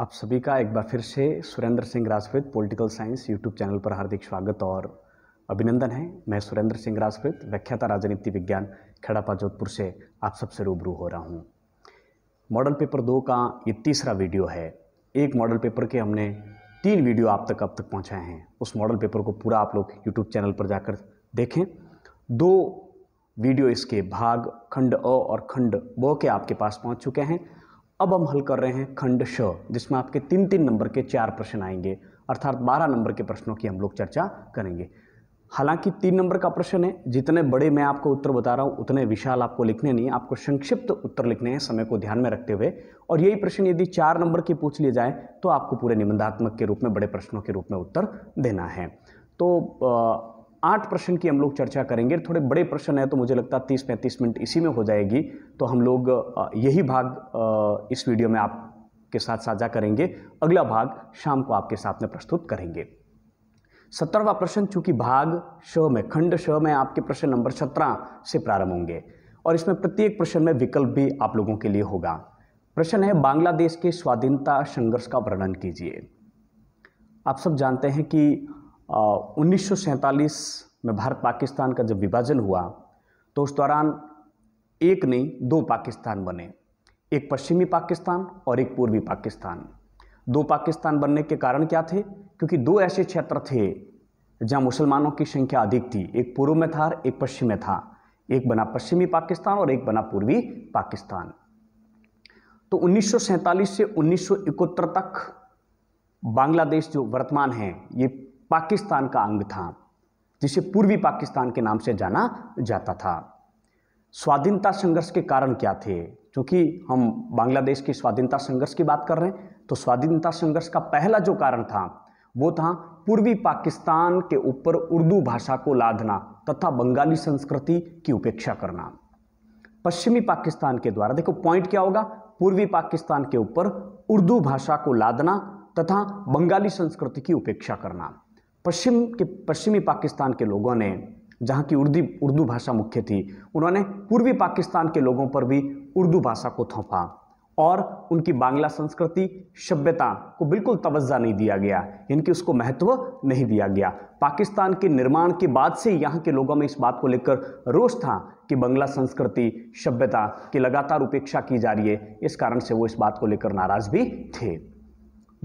आप सभी का एक बार फिर से Surendra Singh Rajput political science YouTube channel पर हार्दिक स्वागत और अभिनंदन है मैं सुरेंद्र सिंह राजपूत व्याख्याता राजनीति विज्ञान खेड़ापा जोधपुर से आप सबसे रूबरू हो रहा हूँ मॉडल पेपर दो का ये तीसरा वीडियो है एक मॉडल पेपर के हमने तीन वीडियो आप तक अब तक पहुँचाए हैं उस मॉडल पेपर को पूरा आप लोग यूट्यूब चैनल पर जाकर देखें दो वीडियो इसके भाग खंड अ और खंड ब के आपके पास पहुँच चुके हैं अब हम हल कर रहे हैं खंड श जिसमें आपके तीन तीन नंबर के चार प्रश्न आएंगे अर्थात बारह नंबर के प्रश्नों की हम लोग चर्चा करेंगे हालांकि तीन नंबर का प्रश्न है जितने बड़े मैं आपको उत्तर बता रहा हूँ उतने विशाल आपको लिखने नहीं आपको संक्षिप्त उत्तर लिखने हैं समय को ध्यान में रखते हुए और यही प्रश्न यदि चार नंबर के पूछ लिए जाए तो आपको पूरे निबंधात्मक के रूप में बड़े प्रश्नों के रूप में उत्तर देना है तो आठ प्रश्न की हम लोग चर्चा करेंगे थोड़े बड़े प्रश्न हैं तो मुझे लगता है तीस पैंतीस मिनट इसी में हो जाएगी तो हम लोग यही भाग इस वीडियो में आपके साथ साझा करेंगे अगला भाग शाम को आपके साथ में प्रस्तुत करेंगे सत्रहवा प्रश्न चूंकि भाग श में खंड श में आपके प्रश्न नंबर सत्रह से प्रारंभ होंगे और इसमें प्रत्येक प्रश्न में विकल्प भी आप लोगों के लिए होगा प्रश्न है बांग्लादेश के स्वाधीनता संघर्ष का वर्णन कीजिए आप सब जानते हैं कि उन्नीस में भारत पाकिस्तान का जब विभाजन हुआ तो उस दौरान एक नहीं दो पाकिस्तान बने एक पश्चिमी पाकिस्तान और एक पूर्वी पाकिस्तान दो पाकिस्तान बनने के कारण क्या थे क्योंकि दो ऐसे क्षेत्र थे जहाँ मुसलमानों की संख्या अधिक थी एक पूर्व में था एक पश्चिम में था एक बना पश्चिमी पाकिस्तान और एक बना पूर्वी पाकिस्तान तो उन्नीस से उन्नीस तक बांग्लादेश जो वर्तमान है ये पाकिस्तान का अंग था जिसे पूर्वी पाकिस्तान के नाम से जाना जाता था स्वाधीनता संघर्ष के कारण क्या थे क्योंकि हम बांग्लादेश की स्वाधीनता संघर्ष की बात कर रहे हैं तो स्वाधीनता संघर्ष का पहला जो कारण था वो था पूर्वी पाकिस्तान के ऊपर उर्दू भाषा को लादना तथा बंगाली संस्कृति की उपेक्षा करना पश्चिमी पाकिस्तान के द्वारा देखो पॉइंट क्या होगा पूर्वी पाकिस्तान के ऊपर उर्दू भाषा को लादना तथा बंगाली संस्कृति की उपेक्षा करना पश्चिम के पश्चिमी पाकिस्तान के लोगों ने जहाँ की उर्दी उर्दू भाषा मुख्य थी उन्होंने पूर्वी पाकिस्तान के लोगों पर भी उर्दू भाषा को थोपा और उनकी बांग्ला संस्कृति सभ्यता को बिल्कुल तवज्जा नहीं दिया गया इनकी उसको महत्व नहीं दिया गया पाकिस्तान के निर्माण के बाद से यहाँ के लोगों में इस बात को लेकर रोष था कि बांग्ला संस्कृति सभ्यता की लगातार उपेक्षा की जा रही है इस कारण से वो इस बात को लेकर नाराज़ भी थे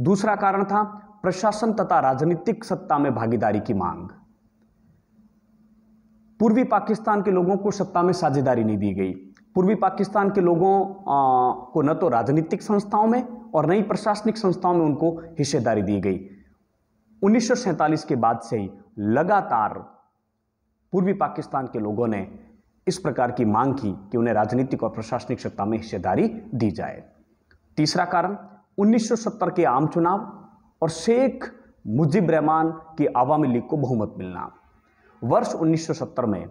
दूसरा कारण था प्रशासन तथा राजनीतिक सत्ता में भागीदारी की मांग पूर्वी पाकिस्तान के लोगों को सत्ता में साझेदारी नहीं दी गई पूर्वी पाकिस्तान के लोगों को न तो राजनीतिक संस्थाओं में और नई प्रशासनिक संस्थाओं में उनको हिस्सेदारी दी गई उन्नीस के बाद से ही लगातार पूर्वी पाकिस्तान के लोगों ने इस प्रकार की मांग की कि उन्हें राजनीतिक और प्रशासनिक सत्ता में हिस्सेदारी दी जाए तीसरा कारण 1970 के आम चुनाव और शेख मुजीब रहमान की आवामी लीग को बहुमत मिलना वर्ष 1970 में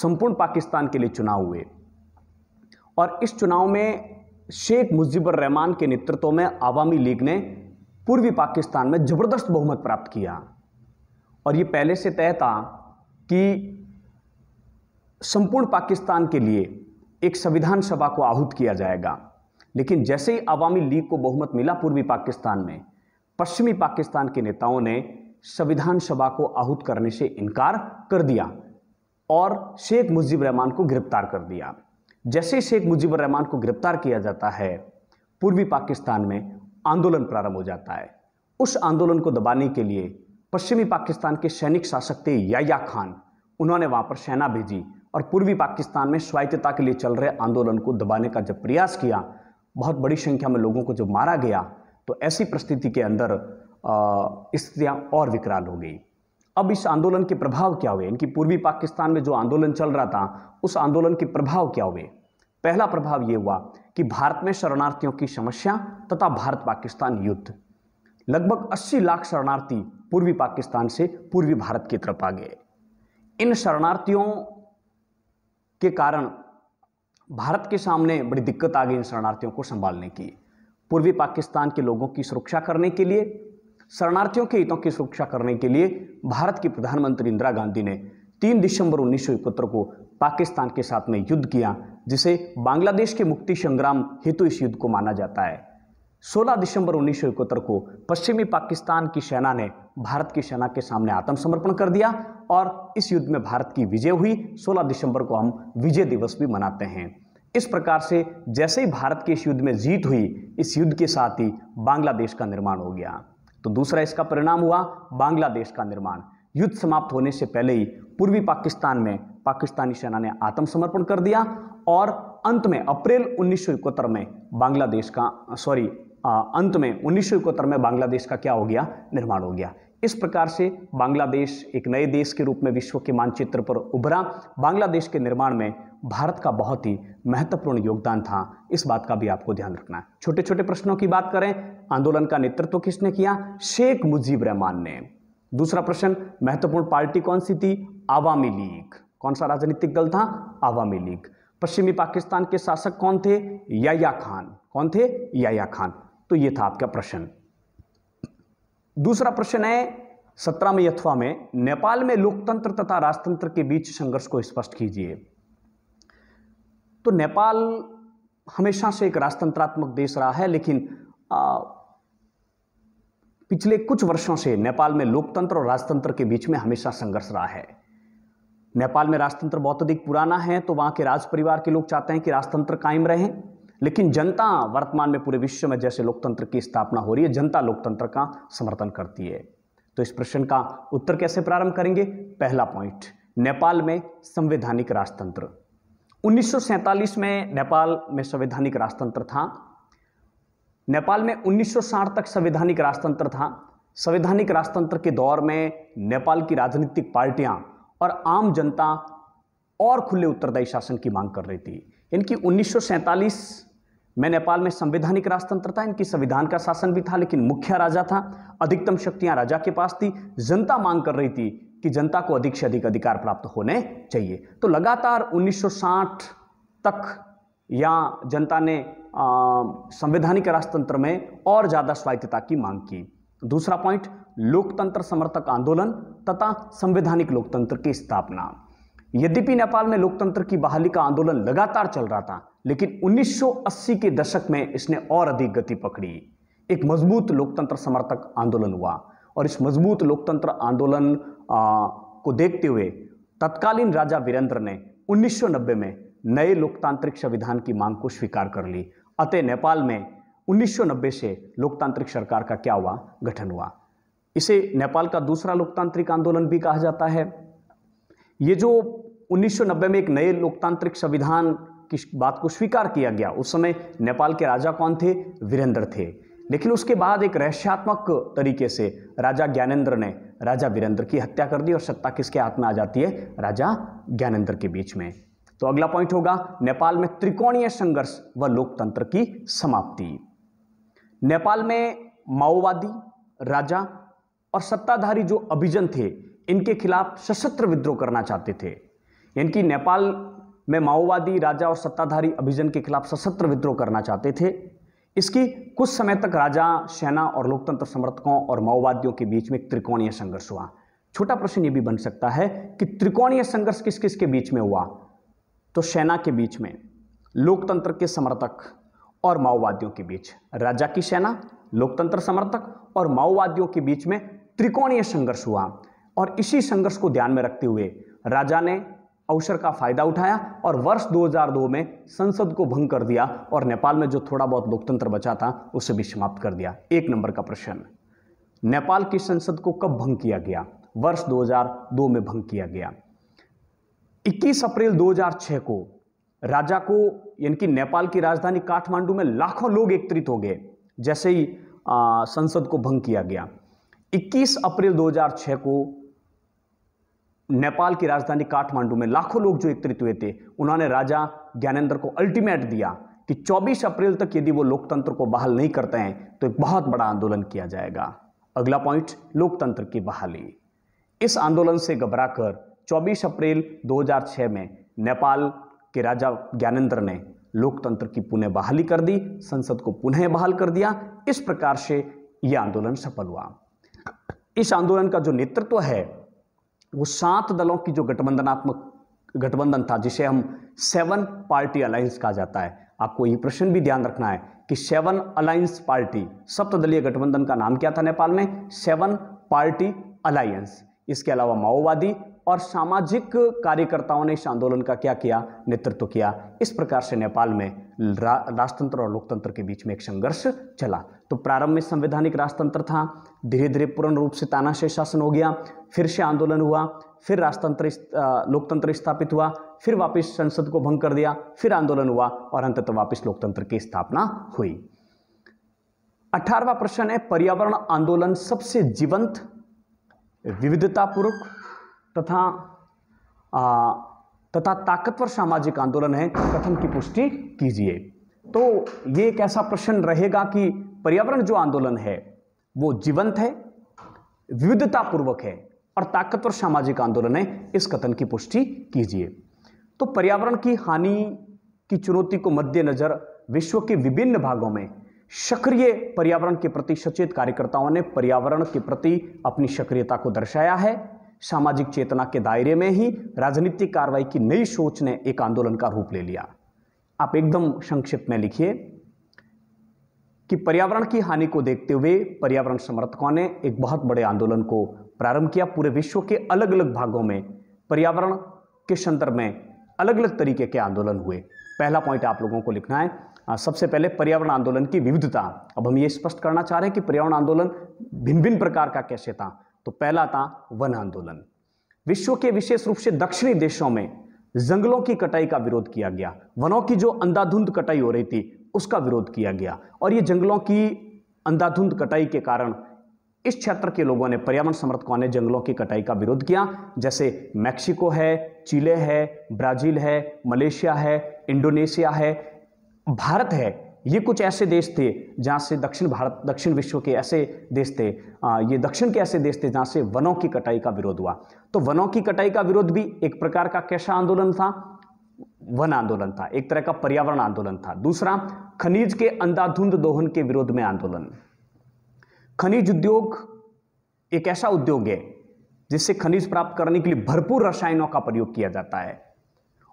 संपूर्ण पाकिस्तान के लिए चुनाव हुए और इस चुनाव में शेख मुजीबर रहमान के नेतृत्व में आवामी लीग ने पूर्वी पाकिस्तान में ज़बरदस्त बहुमत प्राप्त किया और ये पहले से तय था कि संपूर्ण पाकिस्तान के लिए एक संविधान सभा को आहूत किया जाएगा लेकिन जैसे ही अवामी लीग को बहुमत मिला पूर्वी पाकिस्तान में पश्चिमी पाकिस्तान के नेताओं ने संविधान सभा को आहूत करने से इनकार कर दिया और शेख मुजीब रहमान को गिरफ्तार कर दिया जैसे ही शेख मुजीब रहमान को गिरफ्तार किया जाता है पूर्वी पाकिस्तान में आंदोलन प्रारंभ हो जाता है उस आंदोलन को दबाने के लिए पश्चिमी पाकिस्तान के सैनिक शासक थे याया खान उन्होंने वहां पर सेना भेजी और पूर्वी पाकिस्तान में स्वायत्तता के लिए चल रहे आंदोलन को दबाने का जब प्रयास किया बहुत बड़ी संख्या में लोगों को जब मारा गया तो ऐसी परिस्थिति के अंदर स्थितियाँ और विकराल हो गई अब इस आंदोलन के प्रभाव क्या हुए इनकी पूर्वी पाकिस्तान में जो आंदोलन चल रहा था उस आंदोलन के प्रभाव क्या हुए पहला प्रभाव ये हुआ कि भारत में शरणार्थियों की समस्या तथा भारत पाकिस्तान युद्ध लगभग 80 लाख शरणार्थी पूर्वी पाकिस्तान से पूर्वी भारत की तरफ आ गए इन शरणार्थियों के कारण भारत के सामने बड़ी दिक्कत आ गई इन शरणार्थियों को संभालने की पूर्वी पाकिस्तान के लोगों की सुरक्षा करने के लिए शरणार्थियों के हितों की सुरक्षा करने के लिए भारत की प्रधानमंत्री इंदिरा गांधी ने 3 दिसंबर उन्नीस को पाकिस्तान के साथ में युद्ध किया जिसे बांग्लादेश के मुक्ति संग्राम हेतु इस युद्ध को माना जाता है 16 दिसंबर उन्नीस को पश्चिमी पाकिस्तान की सेना ने भारत की सेना के सामने आत्मसमर्पण कर दिया और इस युद्ध में भारत की विजय हुई 16 दिसंबर को हम विजय दिवस भी मनाते हैं इस प्रकार से जैसे ही भारत के इस युद्ध में जीत हुई इस युद्ध के साथ ही बांग्लादेश का निर्माण हो गया तो दूसरा इसका परिणाम हुआ बांग्लादेश का निर्माण युद्ध समाप्त होने से पहले ही पूर्वी पाकिस्तान में पाकिस्तानी सेना ने आत्मसमर्पण कर दिया और अंत में अप्रैल उन्नीस में बांग्लादेश का सॉरी अंत में उन्नीस में बांग्लादेश का क्या हो गया निर्माण हो गया इस प्रकार से बांग्लादेश एक नए देश के रूप में विश्व के मानचित्र पर उभरा बांग्लादेश के निर्माण में भारत का बहुत ही महत्वपूर्ण योगदान था इस बात का भी आपको ध्यान रखना है छोटे छोटे प्रश्नों की बात करें आंदोलन का नेतृत्व तो किसने किया शेख मुजीब रहमान ने दूसरा प्रश्न महत्वपूर्ण पार्टी कौन सी थी आवामी लीग कौन सा राजनीतिक दल था आवामी लीग पश्चिमी पाकिस्तान के शासक कौन थे याया खान कौन थे याया खान तो ये था आपका प्रश्न दूसरा प्रश्न है सत्रह में यथवा में नेपाल में लोकतंत्र तथा राजतंत्र के बीच संघर्ष को स्पष्ट कीजिए तो नेपाल हमेशा से एक राजतंत्रात्मक देश रहा है लेकिन आ, पिछले कुछ वर्षों से नेपाल में लोकतंत्र और राजतंत्र के बीच में हमेशा संघर्ष रहा है नेपाल में राजतंत्र बहुत अधिक पुराना है तो वहां के राज परिवार के लोग चाहते हैं कि राजतंत्र कायम रहे लेकिन जनता वर्तमान में पूरे विश्व में जैसे लोकतंत्र की स्थापना हो रही है जनता लोकतंत्र का समर्थन करती है तो इस प्रश्न का उत्तर कैसे प्रारंभ करेंगे पहला पॉइंट नेपाल में संवैधानिक राजतंत्र उन्नीस में नेपाल में संवैधानिक राजतंत्र था नेपाल में 1960 तक संवैधानिक राजतंत्र था संवैधानिक राजतंत्र के दौर में नेपाल की राजनीतिक पार्टियां और आम जनता और खुले उत्तरदायी शासन की मांग कर रही थी इनकी उन्नीस मैं नेपाल में संवैधानिक राजतंत्र था इनकी संविधान का शासन भी था लेकिन मुख्य राजा था अधिकतम शक्तियां राजा के पास थी जनता मांग कर रही थी कि जनता को अधिक से अधिक अधिकार प्राप्त होने चाहिए तो लगातार 1960 तक या जनता ने संवैधानिक राजतंत्र में और ज़्यादा स्वायत्तता की मांग की दूसरा पॉइंट लोकतंत्र समर्थक आंदोलन तथा संवैधानिक लोकतंत्र की स्थापना यद्यपि नेपाल में लोकतंत्र की बहाली का आंदोलन लगातार चल रहा था लेकिन 1980 के दशक में इसने और अधिक गति पकड़ी एक मजबूत लोकतंत्र समर्थक आंदोलन हुआ और इस मजबूत लोकतंत्र आंदोलन आ, को देखते हुए तत्कालीन राजा वीरेंद्र ने 1990 में नए लोकतांत्रिक संविधान की मांग को स्वीकार कर ली अतः नेपाल में 1990 से लोकतांत्रिक सरकार का क्या हुआ गठन हुआ इसे नेपाल का दूसरा लोकतांत्रिक आंदोलन भी कहा जाता है ये जो 1990 में एक नए लोकतांत्रिक संविधान किस बात को स्वीकार किया गया उस समय नेपाल के राजा कौन थे वीरेंद्र थे लेकिन उसके बाद एक रहस्यात्मक तरीके से राजा ज्ञानेंद्र ने राजा वीरेंद्र की हत्या कर दी और सत्ता किसके हाथ में आ जाती है राजा ज्ञानेंद्र के बीच में तो अगला पॉइंट होगा नेपाल में त्रिकोणीय संघर्ष व लोकतंत्र की समाप्ति नेपाल में माओवादी राजा और सत्ताधारी जो अभिजन थे इनके खिलाफ सशस्त्र विद्रोह करना चाहते थे इनकी नेपाल में माओवादी राजा और सत्ताधारी अभिजन के खिलाफ सशस्त्र विद्रोह करना चाहते थे इसकी कुछ समय तक राजा सेना और लोकतंत्र समर्थकों और माओवादियों के बीच में त्रिकोणीय संघर्ष हुआ छोटा प्रश्न ये भी बन सकता है कि त्रिकोणीय संघर्ष किस किस के बीच में हुआ तो सेना के बीच में लोकतंत्र के समर्थक और माओवादियों के बीच राजा की सेना लोकतंत्र समर्थक और माओवादियों के बीच में त्रिकोणीय संघर्ष हुआ और इसी संघर्ष को ध्यान में रखते हुए राजा ने अवसर का फायदा उठाया और वर्ष 2002 में संसद को भंग कर दिया और नेपाल में जो थोड़ा बहुत लोकतंत्र बचा था उसे भी समाप्त कर दिया एक नंबर का प्रश्न नेपाल की संसद को कब भंग किया गया वर्ष 2002 में भंग किया गया 21 अप्रैल 2006 को राजा को यानी कि नेपाल की राजधानी काठमांडू में लाखों लोग एकत्रित हो गए जैसे ही आ, संसद को भंग किया गया 21 अप्रैल 2006 को नेपाल की राजधानी काठमांडू में लाखों लोग जो एकत्रित हुए थे उन्होंने राजा ज्ञानेंद्र को अल्टीमेट दिया कि 24 अप्रैल तक यदि वो लोकतंत्र को बहाल नहीं करते हैं तो एक बहुत बड़ा आंदोलन किया जाएगा अगला पॉइंट लोकतंत्र की बहाली इस आंदोलन से घबराकर 24 अप्रैल 2006 में नेपाल के राजा ज्ञानेंद्र ने लोकतंत्र की पुनः बहाली कर दी संसद को पुनः बहाल कर दिया इस प्रकार से यह आंदोलन सफल हुआ इस आंदोलन का जो नेतृत्व है वो सात दलों की जो गठबंधनात्मक गठबंधन था जिसे हम सेवन पार्टी अलायंस कहा जाता है आपको ये प्रश्न भी ध्यान रखना है कि सेवन अलायंस पार्टी सप्तलीय गठबंधन का नाम क्या था नेपाल में सेवन पार्टी अलायंस इसके अलावा माओवादी और सामाजिक कार्यकर्ताओं ने इस आंदोलन का क्या किया नेतृत्व किया इस प्रकार से नेपाल में राजतंत्र और लोकतंत्र के बीच में एक संघर्ष चला तो प्रारंभ में संवैधानिक राजतंत्र था धीरे धीरे पूर्ण रूप से तानाशाह शासन हो गया फिर से आंदोलन हुआ फिर राजतंत्र लोकतंत्र स्थापित हुआ फिर वापस संसद को भंग कर दिया फिर आंदोलन हुआ और अंततः वापस लोकतंत्र की स्थापना हुई अठारवा प्रश्न है पर्यावरण आंदोलन सबसे जीवंत विविधतापूर्वक तथा आ, तथा ताकतवर सामाजिक आंदोलन है कथन की पुष्टि कीजिए तो ये एक ऐसा प्रश्न रहेगा कि पर्यावरण जो आंदोलन है वो जीवंत है विविधतापूर्वक है और ताकतवर सामाजिक आंदोलन है इस कथन की पुष्टि कीजिए तो पर्यावरण की हानि की चुनौती को मद्देनजर विश्व के विभिन्न भागों में सक्रिय पर्यावरण के प्रति सचेत कार्यकर्ताओं ने पर्यावरण के प्रति अपनी सक्रियता को दर्शाया है सामाजिक चेतना के दायरे में ही राजनीतिक कार्रवाई की नई सोच ने एक आंदोलन का रूप ले लिया आप एकदम संक्षिप्त में लिखिए कि पर्यावरण की हानि को देखते हुए पर्यावरण समर्थकों ने एक बहुत बड़े आंदोलन को प्रारंभ किया पूरे विश्व के अलग अलग भागों में पर्यावरण के संदर्भ में अलग अलग तरीके के आंदोलन हुए पहला पॉइंट आप लोगों को लिखना है सबसे पहले पर्यावरण आंदोलन की विविधता अब हम ये स्पष्ट करना चाह रहे हैं कि पर्यावरण आंदोलन भिन्न भिन्न प्रकार का कैसे था तो पहला था वन आंदोलन विश्व के विशेष रूप से दक्षिणी देशों में जंगलों की कटाई का विरोध किया गया वनों की जो अंधाधुंध कटाई हो रही थी उसका विरोध किया गया और ये जंगलों की अंधाधुंध कटाई के कारण इस क्षेत्र के लोगों ने पर्यावरण समर्थकों ने जंगलों की कटाई का विरोध किया जैसे मैक्सिको है चिले है ब्राजील है मलेशिया है इंडोनेशिया है भारत है ये कुछ ऐसे देश थे जहाँ से दक्षिण भारत दक्षिण विश्व के ऐसे देश थे आ, ये दक्षिण के ऐसे देश थे जहाँ से वनों की कटाई का विरोध हुआ तो वनों की कटाई का विरोध भी एक प्रकार का कैसा आंदोलन था वन आंदोलन था एक तरह का पर्यावरण आंदोलन था दूसरा खनिज के अंधाधुंध दोहन के विरोध में आंदोलन खनिज उद्योग एक ऐसा उद्योग है जिससे खनिज प्राप्त करने के लिए भरपूर रसायनों का प्रयोग किया जाता है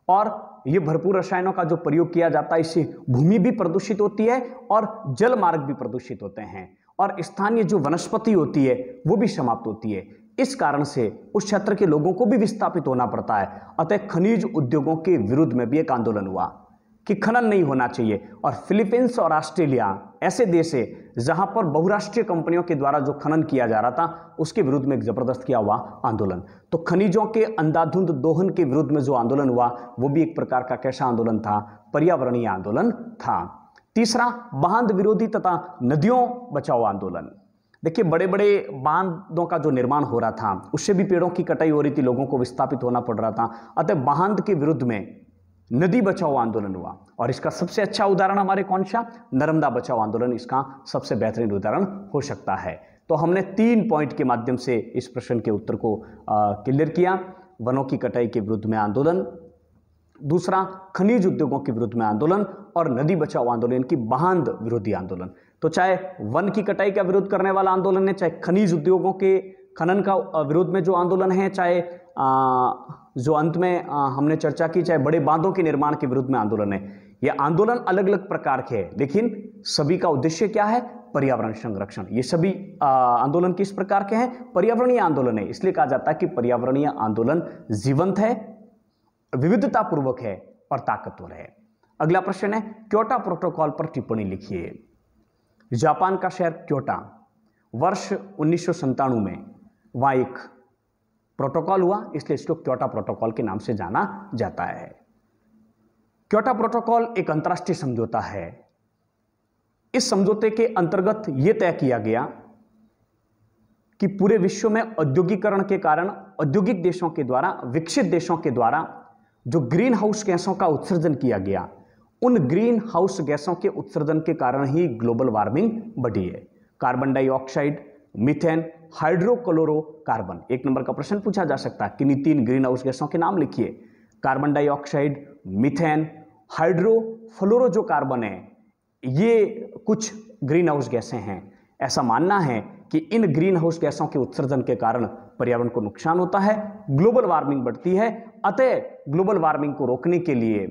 और ये भरपूर रसायनों का जो प्रयोग किया जाता है इससे भूमि भी प्रदूषित होती है और जल मार्ग भी प्रदूषित होते हैं और स्थानीय जो वनस्पति होती है वो भी समाप्त होती है इस कारण से उस क्षेत्र के लोगों को भी विस्थापित होना पड़ता है अतः खनिज उद्योगों के विरुद्ध में भी एक आंदोलन हुआ कि खनन नहीं होना चाहिए और फिलीपींस और ऑस्ट्रेलिया ऐसे देश है जहां पर बहुराष्ट्रीय कंपनियों के द्वारा जो खनन किया जा रहा था उसके विरुद्ध में एक जबरदस्त किया हुआ आंदोलन तो खनिजों के अंधाधुंध दोहन के विरुद्ध में जो आंदोलन हुआ वो भी एक प्रकार का कैसा आंदोलन था पर्यावरणीय आंदोलन था तीसरा बांध विरोधी तथा नदियों बचाओ आंदोलन देखिए बड़े बड़े बांधों का जो निर्माण हो रहा था उससे भी पेड़ों की कटाई हो रही थी लोगों को विस्थापित होना पड़ रहा था अतः बांध के विरुद्ध में नदी बचाओ आंदोलन हुआ और इसका सबसे अच्छा उदाहरण हमारे कौन सा नर्मदा बचाओ आंदोलन इसका सबसे बेहतरीन उदाहरण हो सकता है तो हमने तीन पॉइंट के माध्यम से इस प्रश्न के उत्तर को क्लियर किया वनों की कटाई के विरुद्ध में आंदोलन दूसरा खनिज उद्योगों के विरुद्ध में आंदोलन और नदी बचाओ आंदोलन की बांध विरोधी आंदोलन तो चाहे वन की कटाई का विरोध करने वाला आंदोलन है चाहे खनिज उद्योगों के खनन का विरोध में जो आंदोलन है चाहे आ, जो अंत में हमने चर्चा की चाहे बड़े बांधों के निर्माण के विरुद्ध में आंदोलन है ये आंदोलन अलग अलग प्रकार के हैं लेकिन सभी का उद्देश्य क्या है पर्यावरण संरक्षण ये सभी आंदोलन किस प्रकार के हैं पर्यावरणीय आंदोलन है इसलिए कहा जाता है कि पर्यावरणीय आंदोलन जीवंत है विविधतापूर्वक है और ताकतवर है अगला प्रश्न है क्योटा प्रोटोकॉल पर टिप्पणी लिखिए जापान का शहर क्योटा वर्ष उन्नीस में वहाँ एक प्रोटोकॉल हुआ इसलिए इसको क्योटा प्रोटोकॉल के नाम से जाना जाता है क्योटा प्रोटोकॉल एक अंतर्राष्ट्रीय समझौता है इस समझौते के अंतर्गत यह तय किया गया कि पूरे विश्व में औद्योगिकरण के कारण औद्योगिक देशों के द्वारा विकसित देशों के द्वारा जो ग्रीन हाउस गैसों का उत्सर्जन किया गया उन ग्रीन हाउस गैसों के उत्सर्जन के कारण ही ग्लोबल वार्मिंग बढ़ी है कार्बन डाइऑक्साइड मिथेन हाइड्रोक्लोरोकार्बन एक नंबर का प्रश्न पूछा जा सकता है किन्नी तीन ग्रीन हाउस गैसों के नाम लिखिए कार्बन डाइऑक्साइड मिथेन हाइड्रोफ्लोरो जो कार्बन है ये कुछ ग्रीन हाउस गैसें हैं ऐसा मानना है कि इन ग्रीन हाउस गैसों के उत्सर्जन के कारण पर्यावरण को नुकसान होता है ग्लोबल वार्मिंग बढ़ती है अतः ग्लोबल वार्मिंग को रोकने के लिए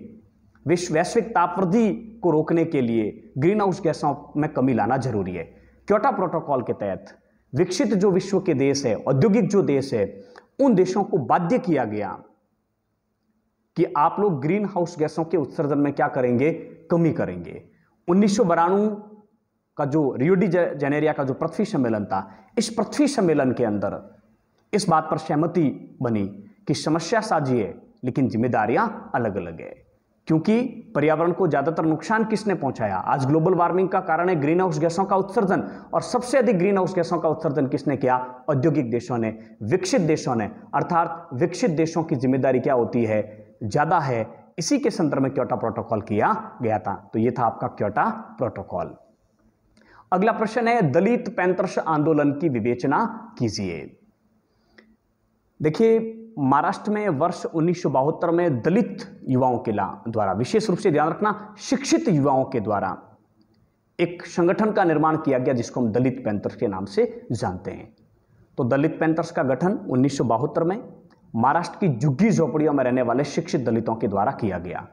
विश्व वैश्विक तापवृद्धि को रोकने के लिए ग्रीन हाउस गैसों में कमी लाना जरूरी है क्योटा प्रोटोकॉल के तहत विकसित जो विश्व के देश है औद्योगिक जो देश है उन देशों को बाध्य किया गया कि आप लोग ग्रीन हाउस गैसों के उत्सर्जन में क्या करेंगे कमी करेंगे उन्नीस का जो रियोडी जेनेरिया का जो पृथ्वी सम्मेलन था इस पृथ्वी सम्मेलन के अंदर इस बात पर सहमति बनी कि समस्या साझी है लेकिन जिम्मेदारियां अलग अलग है क्योंकि पर्यावरण को ज़्यादातर नुकसान किसने पहुंचाया आज ग्लोबल वार्मिंग का कारण है ग्रीन हाउस गैसों का उत्सर्जन और सबसे अधिक ग्रीन हाउस गैसों का उत्सर्जन किसने किया औद्योगिक देशों ने विकसित देशों ने अर्थात विकसित देशों की जिम्मेदारी क्या होती है ज़्यादा है इसी के संदर्भ में क्योटा प्रोटोकॉल किया गया था तो यह था आपका क्योटा प्रोटोकॉल अगला प्रश्न है दलित पैंतर्ष आंदोलन की विवेचना कीजिए देखिए महाराष्ट्र में वर्ष उन्नीस में दलित युवाओं के ला द्वारा विशेष रूप से ध्यान रखना शिक्षित युवाओं के द्वारा एक संगठन का निर्माण किया गया जिसको हम दलित पैंथर्स के नाम से जानते हैं तो दलित पैंथर्स का गठन उन्नीस में महाराष्ट्र की झुग्गी झोपड़ियों में रहने वाले शिक्षित दलितों के द्वारा किया गया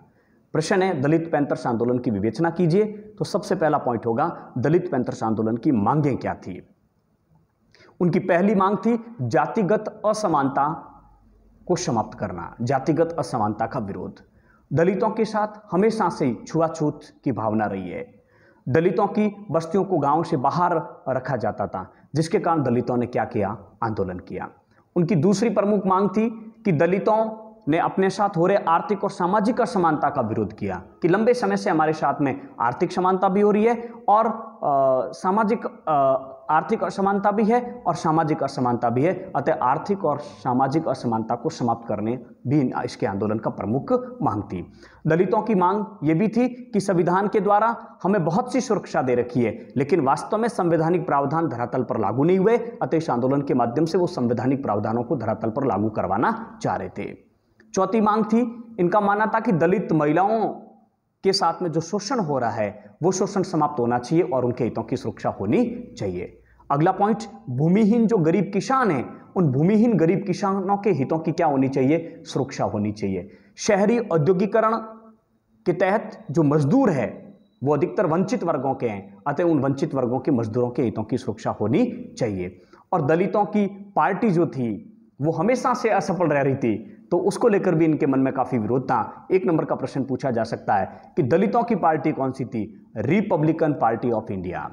प्रश्न है दलित पैंथर्स आंदोलन की विवेचना कीजिए तो सबसे पहला पॉइंट होगा दलित पैंथर्स आंदोलन की मांगें क्या थी उनकी पहली मांग थी जातिगत असमानता को समाप्त करना जातिगत असमानता का विरोध दलितों के साथ हमेशा से छुआछूत की भावना रही है दलितों की बस्तियों को गांव से बाहर रखा जाता था जिसके कारण दलितों ने क्या किया आंदोलन किया उनकी दूसरी प्रमुख मांग थी कि दलितों ने अपने साथ हो रहे आर्थिक और सामाजिक असमानता का विरोध किया कि लंबे समय से हमारे साथ में आर्थिक समानता भी हो रही है और आ, सामाजिक आ, आर्थिक असमानता भी है और सामाजिक असमानता भी है अतः आर्थिक और सामाजिक असमानता को समाप्त करने भी इसके आंदोलन का प्रमुख मांग थी दलितों की मांग ये भी थी कि संविधान के द्वारा हमें बहुत सी सुरक्षा दे रखी है लेकिन वास्तव में संवैधानिक प्रावधान धरातल पर लागू नहीं हुए अतः इस आंदोलन के माध्यम से वो संवैधानिक प्रावधानों को धरातल पर लागू करवाना चाह रहे थे चौथी मांग थी इनका मानना था कि दलित महिलाओं के साथ में जो शोषण हो रहा है वो शोषण समाप्त होना चाहिए और उनके हितों की सुरक्षा होनी चाहिए अगला पॉइंट भूमिहीन जो गरीब किसान हैं उन भूमिहीन गरीब किसानों के हितों की क्या होनी चाहिए सुरक्षा होनी चाहिए शहरी औद्योगिकरण के तहत जो मजदूर है वो अधिकतर वंचित वर्गों के हैं अतः उन वंचित वर्गों के मजदूरों के हितों की सुरक्षा होनी चाहिए और दलितों की पार्टी जो थी वो हमेशा से असफल रह रही थी तो उसको लेकर भी इनके मन में काफ़ी विरोध था एक नंबर का प्रश्न पूछा जा सकता है कि दलितों की पार्टी कौन सी थी रिपब्लिकन पार्टी ऑफ इंडिया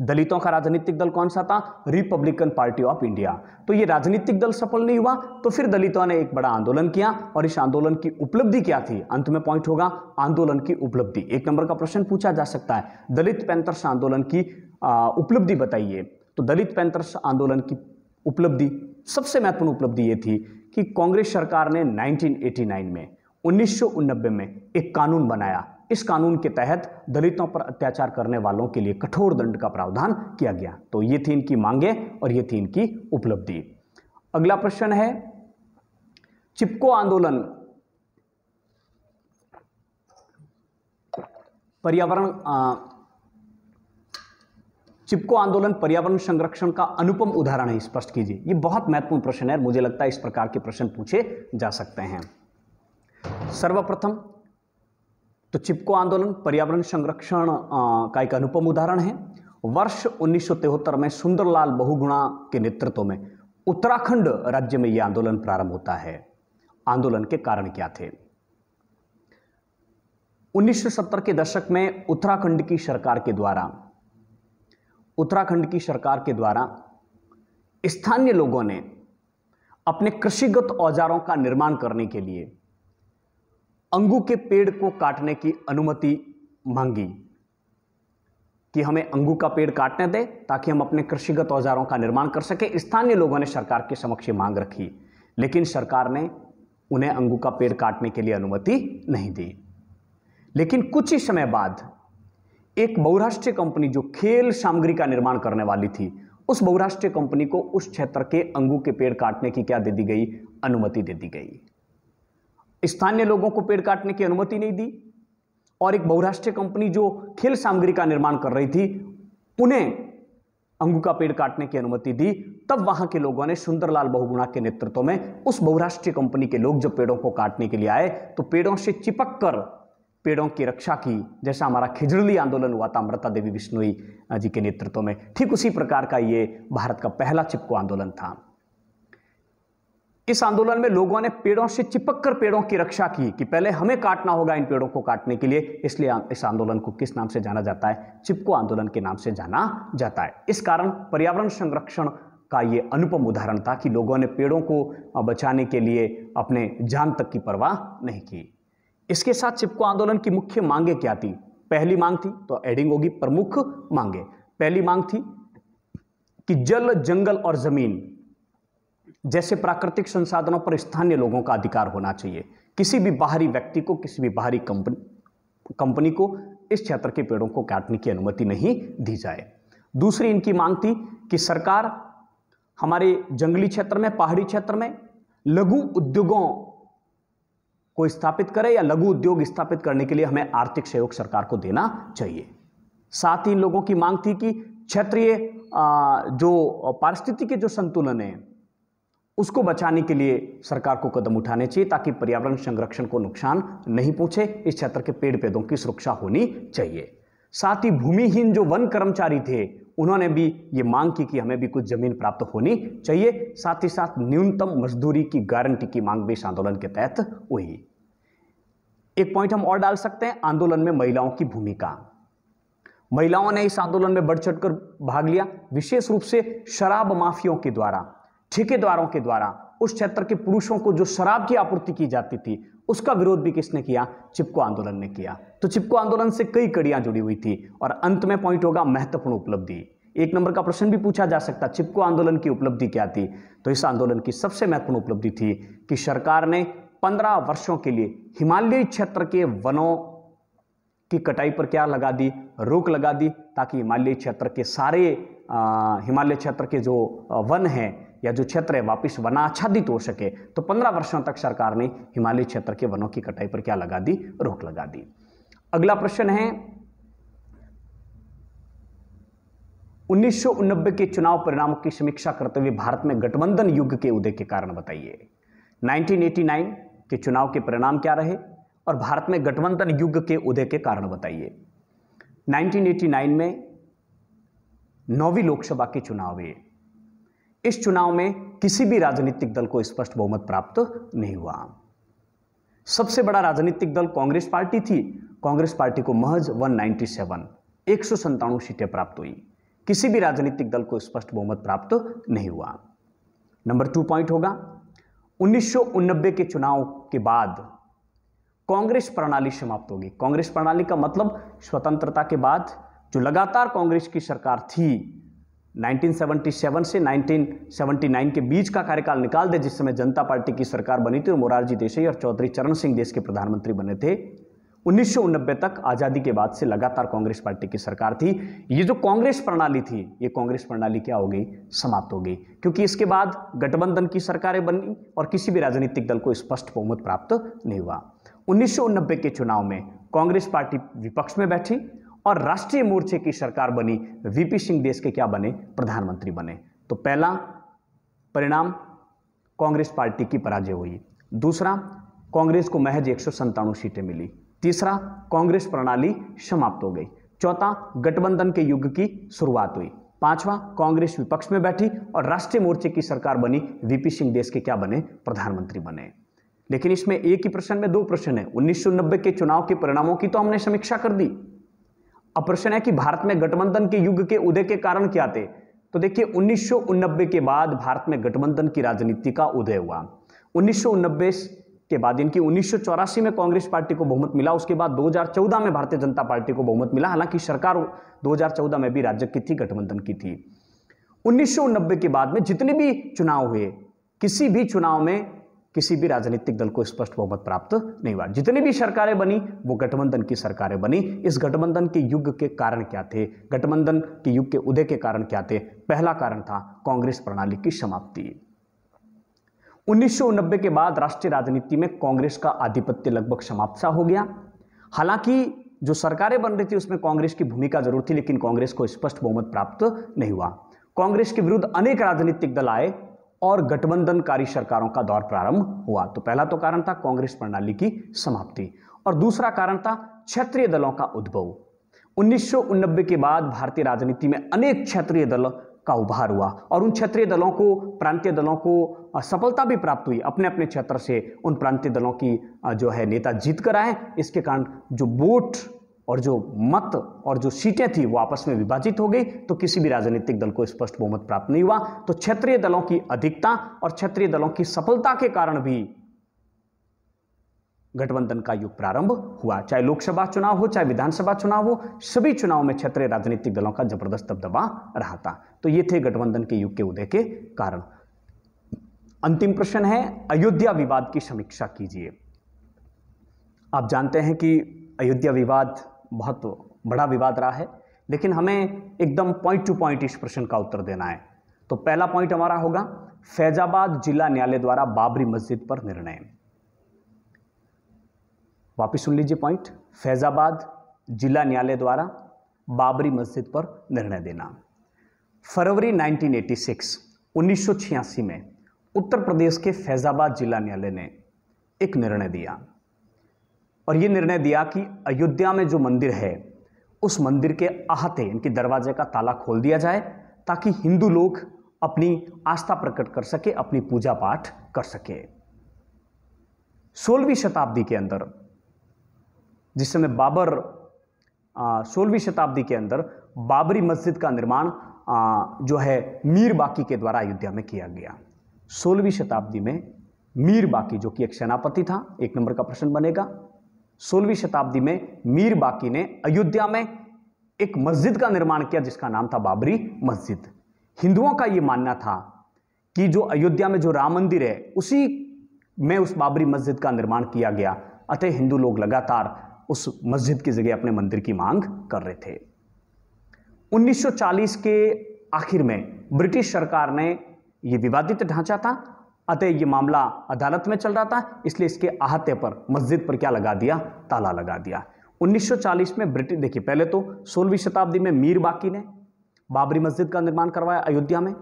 दलितों का राजनीतिक दल कौन सा था रिपब्लिकन पार्टी ऑफ इंडिया तो ये राजनीतिक दल सफल नहीं हुआ तो फिर दलितों ने एक बड़ा आंदोलन किया और इस आंदोलन की उपलब्धि क्या थी अंत में पॉइंट होगा आंदोलन की उपलब्धि एक नंबर का प्रश्न पूछा जा सकता है दलित पैंथर्स आंदोलन की उपलब्धि बताइए तो दलित पैंथर्स आंदोलन की उपलब्धि सबसे महत्वपूर्ण उपलब्धि ये थी कि कांग्रेस सरकार ने नाइनटीन में उन्नीस में एक कानून बनाया इस कानून के तहत दलितों पर अत्याचार करने वालों के लिए कठोर दंड का प्रावधान किया गया तो ये थी इनकी मांगे और ये थी इनकी उपलब्धि अगला प्रश्न है चिपको आंदोलन पर्यावरण चिपको आंदोलन पर्यावरण संरक्षण का अनुपम उदाहरण है स्पष्ट कीजिए यह बहुत महत्वपूर्ण प्रश्न है मुझे लगता है इस प्रकार के प्रश्न पूछे जा सकते हैं सर्वप्रथम तो चिपको आंदोलन पर्यावरण संरक्षण का एक अनुपम उदाहरण है वर्ष उन्नीस में सुंदरलाल बहुगुणा के नेतृत्व में उत्तराखंड राज्य में यह आंदोलन प्रारंभ होता है आंदोलन के कारण क्या थे 1970 के दशक में उत्तराखंड की सरकार के द्वारा उत्तराखंड की सरकार के द्वारा स्थानीय लोगों ने अपने कृषिगत औजारों का निर्माण करने के लिए अंगू के पेड़ को काटने की अनुमति मांगी कि हमें अंगू का पेड़ काटने दे ताकि हम अपने कृषिगत औजारों का निर्माण कर सके स्थानीय लोगों ने सरकार के समक्ष मांग रखी लेकिन सरकार ने उन्हें अंगू का पेड़ काटने के लिए अनुमति नहीं दी लेकिन कुछ ही समय बाद एक बहुराष्ट्रीय कंपनी जो खेल सामग्री का निर्माण करने वाली थी उस बहुराष्ट्रीय कंपनी को उस क्षेत्र के अंगू के पेड़ काटने की क्या दे दी गई अनुमति दे दी गई स्थानीय लोगों को पेड़ काटने की अनुमति नहीं दी और एक बहुराष्ट्रीय कंपनी जो खेल सामग्री का निर्माण कर रही थी उन्हें अंगू का पेड़ काटने की अनुमति दी तब वहां के लोगों ने सुंदरलाल बहुगुणा के नेतृत्व में उस बहुराष्ट्रीय कंपनी के लोग जब पेड़ों को काटने के लिए आए तो पेड़ों से चिपक कर पेड़ों की रक्षा की जैसा हमारा खिजड़ली आंदोलन हुआ था अमृता देवी विष्णु जी के नेतृत्व में ठीक उसी प्रकार का ये भारत का पहला चिपको आंदोलन था इस आंदोलन में लोगों ने पेड़ों से चिपक कर पेड़ों की रक्षा की कि पहले हमें काटना होगा इन पेड़ों को काटने के लिए इसलिए इस आंदोलन को किस नाम से जाना जाता है चिपको आंदोलन के नाम से जाना जाता है इस कारण पर्यावरण संरक्षण का ये अनुपम उदाहरण था कि लोगों ने पेड़ों को बचाने के लिए अपने जान तक की परवाह नहीं की इसके साथ चिपको आंदोलन की मुख्य मांगे क्या थी पहली मांग थी तो एडिंग होगी प्रमुख मांगे पहली मांग थी कि जल जंगल और जमीन जैसे प्राकृतिक संसाधनों पर स्थानीय लोगों का अधिकार होना चाहिए किसी भी बाहरी व्यक्ति को किसी भी बाहरी कंपनी कंपनी को इस क्षेत्र के पेड़ों को काटने की अनुमति नहीं दी जाए दूसरी इनकी मांग थी कि सरकार हमारे जंगली क्षेत्र में पहाड़ी क्षेत्र में लघु उद्योगों को स्थापित करे या लघु उद्योग स्थापित करने के लिए हमें आर्थिक सहयोग सरकार को देना चाहिए साथ ही इन लोगों की मांग थी कि क्षेत्रीय जो पारिस्थिति के जो संतुलन है उसको बचाने के लिए सरकार को कदम उठाने चाहिए ताकि पर्यावरण संरक्षण को नुकसान नहीं पहुंचे इस क्षेत्र के पेड़ पेदों की सुरक्षा होनी चाहिए साथ ही भूमिहीन जो वन कर्मचारी थे उन्होंने भी ये मांग की कि हमें भी कुछ जमीन प्राप्त होनी चाहिए साथ ही साथ न्यूनतम मजदूरी की गारंटी की मांग भी इस आंदोलन के तहत हुई एक पॉइंट हम और डाल सकते हैं आंदोलन में महिलाओं की भूमिका महिलाओं ने इस आंदोलन में बढ़ चढ़कर भाग लिया विशेष रूप से शराब माफियों के द्वारा ठेकेदारों के द्वारा उस क्षेत्र के पुरुषों को जो शराब की आपूर्ति की जाती थी उसका विरोध भी किसने किया चिपको आंदोलन ने किया तो चिपको आंदोलन से कई कड़ियां जुड़ी हुई थी और अंत में पॉइंट होगा महत्वपूर्ण उपलब्धि एक नंबर का प्रश्न भी पूछा जा सकता चिपको आंदोलन की उपलब्धि क्या थी तो इस आंदोलन की सबसे महत्वपूर्ण उपलब्धि थी कि सरकार ने पंद्रह वर्षों के लिए हिमालयी क्षेत्र के वनों की कटाई पर क्या लगा दी रोक लगा दी ताकि हिमालयी क्षेत्र के सारे हिमालय क्षेत्र के जो वन हैं या जो क्षेत्र है वापिस वनाच्छादित हो सके तो पंद्रह वर्षों तक सरकार ने हिमालय क्षेत्र के वनों की कटाई पर क्या लगा दी रोक लगा दी अगला प्रश्न है उन्नीस के चुनाव परिणामों की समीक्षा करते हुए भारत में गठबंधन युग के उदय के कारण बताइए 1989 के चुनाव के परिणाम क्या रहे और भारत में गठबंधन युग के उदय के कारण बताइए 1989 में नौवीं लोकसभा के चुनाव हुए इस चुनाव में किसी भी राजनीतिक दल को स्पष्ट बहुमत प्राप्त नहीं हुआ सबसे बड़ा राजनीतिक दल कांग्रेस पार्टी थी कांग्रेस पार्टी को महज 197 एक सौ संतानवे सीटें प्राप्त हुई किसी भी राजनीतिक दल को स्पष्ट बहुमत प्राप्त नहीं हुआ नंबर टू पॉइंट होगा उन्नीस के चुनाव के बाद कांग्रेस प्रणाली समाप्त होगी कांग्रेस प्रणाली का मतलब स्वतंत्रता के बाद जो लगातार कांग्रेस की सरकार थी 1977 से 1979 के बीच का कार्यकाल निकाल दे जिस समय जनता पार्टी की सरकार बनी थी और मोरारजी देसाई और चौधरी चरण सिंह देश के प्रधानमंत्री बने थे उन्नीस तक आज़ादी के बाद से लगातार कांग्रेस पार्टी की सरकार थी ये जो कांग्रेस प्रणाली थी ये कांग्रेस प्रणाली क्या हो गई समाप्त हो गई क्योंकि इसके बाद गठबंधन की सरकारें बनी और किसी भी राजनीतिक दल को स्पष्ट बहुमत प्राप्त नहीं हुआ उन्नीस के चुनाव में कांग्रेस पार्टी विपक्ष में बैठी और राष्ट्रीय मोर्चे की सरकार बनी वीपी सिंह देश के क्या बने प्रधानमंत्री बने तो पहला परिणाम कांग्रेस पार्टी की पराजय हुई दूसरा कांग्रेस को महज एक सीटें मिली तीसरा कांग्रेस प्रणाली समाप्त हो गई चौथा गठबंधन के युग की शुरुआत हुई पांचवा कांग्रेस विपक्ष में बैठी और राष्ट्रीय मोर्चे की सरकार बनी वीपी सिंह देश के क्या बने प्रधानमंत्री बने लेकिन इसमें एक ही प्रश्न में दो प्रश्न है उन्नीस के चुनाव के परिणामों की तो हमने समीक्षा कर दी अब प्रश्न है कि भारत में गठबंधन के युग के उदय के कारण क्या थे तो देखिए उन्नीस के बाद भारत में गठबंधन की राजनीति का उदय हुआ उन्नीस के बाद इनकी उन्नीस में कांग्रेस पार्टी को बहुमत मिला उसके बाद 2014 में भारतीय जनता पार्टी को बहुमत मिला हालांकि सरकार 2014 में भी राज्य की थी गठबंधन की थी उन्नीस के बाद में जितने भी चुनाव हुए किसी भी चुनाव में किसी भी राजनीतिक दल को स्पष्ट बहुमत प्राप्त नहीं हुआ जितनी भी सरकारें बनी वो गठबंधन की सरकारें बनी इस गठबंधन के युग के कारण क्या थे गठबंधन के युग के उदय के कारण क्या थे पहला कारण था कांग्रेस प्रणाली की समाप्ति उन्नीस के बाद राष्ट्रीय राजनीति में कांग्रेस का आधिपत्य लगभग समाप्त हो गया हालांकि जो सरकारें बन रही थी उसमें कांग्रेस की भूमिका जरूर थी लेकिन कांग्रेस को स्पष्ट बहुमत प्राप्त नहीं हुआ कांग्रेस के विरुद्ध अनेक राजनीतिक दल आए और गठबंधनकारी सरकारों का दौर प्रारंभ हुआ तो पहला तो कारण था कांग्रेस प्रणाली की समाप्ति और दूसरा कारण था क्षेत्रीय दलों का उद्भव उन्नीस के बाद भारतीय राजनीति में अनेक क्षेत्रीय दल का उभार हुआ और उन क्षेत्रीय दलों को प्रांतीय दलों को सफलता भी प्राप्त हुई अपने अपने क्षेत्र से उन प्रांतीय दलों की जो है नेता जीत कर आए इसके कारण जो वोट और जो मत और जो सीटें थी वो आपस में विभाजित हो गई तो किसी भी राजनीतिक दल को स्पष्ट बहुमत प्राप्त नहीं हुआ तो क्षेत्रीय दलों की अधिकता और क्षेत्रीय दलों की सफलता के कारण भी गठबंधन का युग प्रारंभ हुआ चाहे लोकसभा चुनाव हो चाहे विधानसभा चुनाव हो सभी चुनाव में क्षेत्रीय राजनीतिक दलों का जबरदस्त दबदबा रहा था तो ये थे गठबंधन के युग के उदय के कारण अंतिम प्रश्न है अयोध्या विवाद की समीक्षा कीजिए आप जानते हैं कि अयोध्या विवाद बहुत बड़ा विवाद रहा है लेकिन हमें एकदम पॉइंट टू पॉइंट इस प्रश्न का उत्तर देना है तो पहला पॉइंट हमारा होगा फैजाबाद जिला न्यायालय द्वारा बाबरी मस्जिद पर निर्णय वापिस सुन लीजिए पॉइंट फैजाबाद जिला न्यायालय द्वारा बाबरी मस्जिद पर निर्णय देना फरवरी 1986 1986 में उत्तर प्रदेश के फैजाबाद जिला न्यायालय ने एक निर्णय दिया और ये निर्णय दिया कि अयोध्या में जो मंदिर है उस मंदिर के आहते इनके दरवाजे का ताला खोल दिया जाए ताकि हिंदू लोग अपनी आस्था प्रकट कर सके अपनी पूजा पाठ कर सके सोलहवीं शताब्दी के अंदर जिस समय बाबर सोलहवीं शताब्दी के अंदर बाबरी मस्जिद का निर्माण जो है मीर बाकी के द्वारा अयोध्या में किया गया सोलहवीं शताब्दी में मीर बाकी जो कि एक सेनापति था एक नंबर का प्रश्न बनेगा सोलहवीं शताब्दी में मीर बाकी ने अयोध्या में एक मस्जिद का निर्माण किया जिसका नाम था बाबरी मस्जिद हिंदुओं का यह मानना था कि जो अयोध्या में जो राम मंदिर है उसी में उस बाबरी मस्जिद का निर्माण किया गया अतः हिंदू लोग लगातार उस मस्जिद की जगह अपने मंदिर की मांग कर रहे थे 1940 के आखिर में ब्रिटिश सरकार ने यह विवादित ढांचा था अतः ये मामला अदालत में चल रहा था इसलिए इसके अहाते पर मस्जिद पर क्या लगा दिया ताला लगा दिया 1940 में ब्रिटिश देखिए पहले तो सोलहवीं शताब्दी में मीर बाकी ने बाबरी मस्जिद का निर्माण करवाया अयोध्या में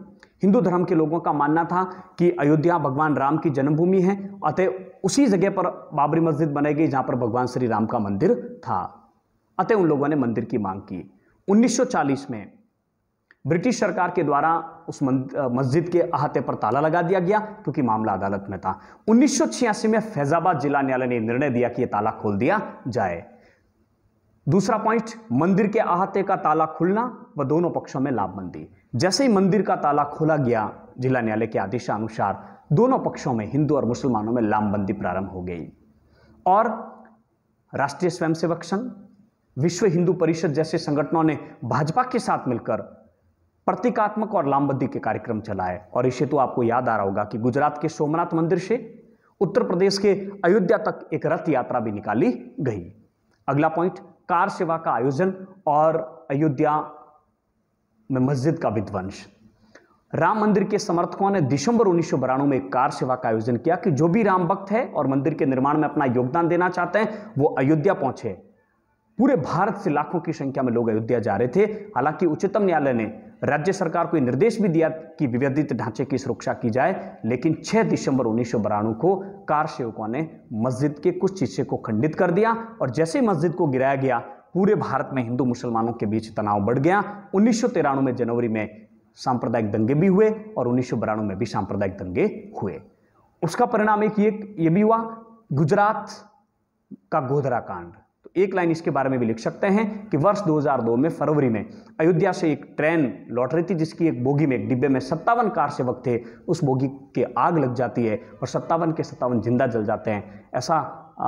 हिंदू धर्म के लोगों का मानना था कि अयोध्या भगवान राम की जन्मभूमि है अतः उसी जगह पर बाबरी मस्जिद बनाई गई जहाँ पर भगवान श्री राम का मंदिर था अतः उन लोगों ने मंदिर की मांग की 1940 में ब्रिटिश सरकार के द्वारा उस मस्जिद के अहाते पर ताला लगा दिया गया क्योंकि मामला अदालत में था उन्नीस में फैजाबाद जिला न्यायालय ने निर्णय दिया कि यह ताला खोल दिया जाए दूसरा पॉइंट मंदिर के अहाते का ताला खुलना व दोनों पक्षों में लाभबंदी जैसे ही मंदिर का ताला खोला गया जिला न्यायालय के आदेशानुसार दोनों पक्षों में हिंदू और मुसलमानों में लामबंदी प्रारंभ हो गई और राष्ट्रीय स्वयंसेवक संघ विश्व हिंदू परिषद जैसे संगठनों ने भाजपा के साथ मिलकर प्रतीकात्मक और लामबद्धी के कार्यक्रम चलाए और इसे तो आपको याद आ रहा होगा कि गुजरात के सोमनाथ मंदिर से उत्तर प्रदेश के अयोध्या तक एक रथ यात्रा भी निकाली गई अगला पॉइंट कार सेवा का आयोजन और अयोध्या में मस्जिद का विध्वंस राम मंदिर के समर्थकों ने दिसंबर उन्नीस में एक कार सेवा का आयोजन किया कि जो भी राम भक्त है और मंदिर के निर्माण में अपना योगदान देना चाहते हैं वो अयोध्या पहुंचे पूरे भारत से लाखों की संख्या में लोग अयोध्या जा रहे थे हालांकि उच्चतम न्यायालय ने राज्य सरकार को निर्देश भी दिया कि विवादित ढांचे की सुरक्षा की जाए लेकिन 6 दिसंबर उन्नीस को कार सेवकों ने मस्जिद के कुछ हिस्से को खंडित कर दिया और जैसे मस्जिद को गिराया गया पूरे भारत में हिंदू मुसलमानों के बीच तनाव बढ़ गया उन्नीस में जनवरी में सांप्रदायिक दंगे भी हुए और उन्नीस में भी सांप्रदायिक दंगे हुए उसका परिणाम एक ये भी हुआ गुजरात का गोधरा कांड एक लाइन इसके बारे में भी लिख सकते हैं कि वर्ष 2002 में फरवरी में अयोध्या से एक ट्रेन लौट रही थी जिसकी एक बोगी में एक डिब्बे में सत्तावन कार सेवक थे उस बोगी के आग लग जाती है और सत्तावन के सत्तावन जिंदा जल जाते हैं ऐसा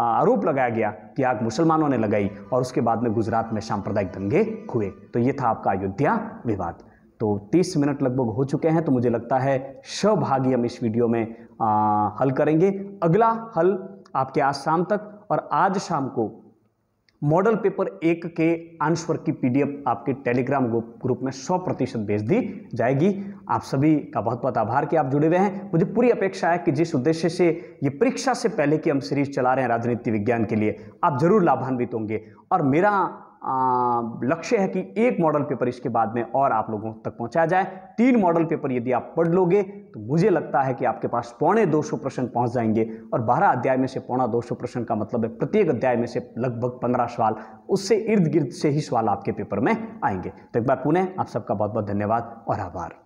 आरोप लगाया गया कि आग मुसलमानों ने लगाई और उसके बाद में गुजरात में सांप्रदायिक दंगे हुए तो ये था आपका अयोध्या विवाद तो 30 मिनट लगभग हो चुके हैं तो मुझे लगता है सभागी हम इस वीडियो में आ, हल करेंगे अगला हल आपके आज शाम तक और आज शाम को मॉडल पेपर एक के आंसर की पीडीएफ आपके टेलीग्राम ग्रुप में 100 प्रतिशत भेज दी जाएगी आप सभी का बहुत बहुत आभार कि आप जुड़े हुए हैं मुझे पूरी अपेक्षा है कि जिस उद्देश्य से ये परीक्षा से पहले की हम सीरीज चला रहे हैं राजनीति विज्ञान के लिए आप जरूर लाभान्वित होंगे और मेरा लक्ष्य है कि एक मॉडल पेपर इसके बाद में और आप लोगों तक पहुंचाया जाए तीन मॉडल पेपर यदि आप पढ़ लोगे तो मुझे लगता है कि आपके पास पौने 200 प्रश्न पहुंच जाएंगे और बारह अध्याय में से पौना 200 प्रश्न का मतलब है प्रत्येक अध्याय में से लगभग पंद्रह सवाल उससे इर्द गिर्द से ही सवाल आपके पेपर में आएंगे तो एक बार पुनः आप सबका बहुत बहुत धन्यवाद और आभार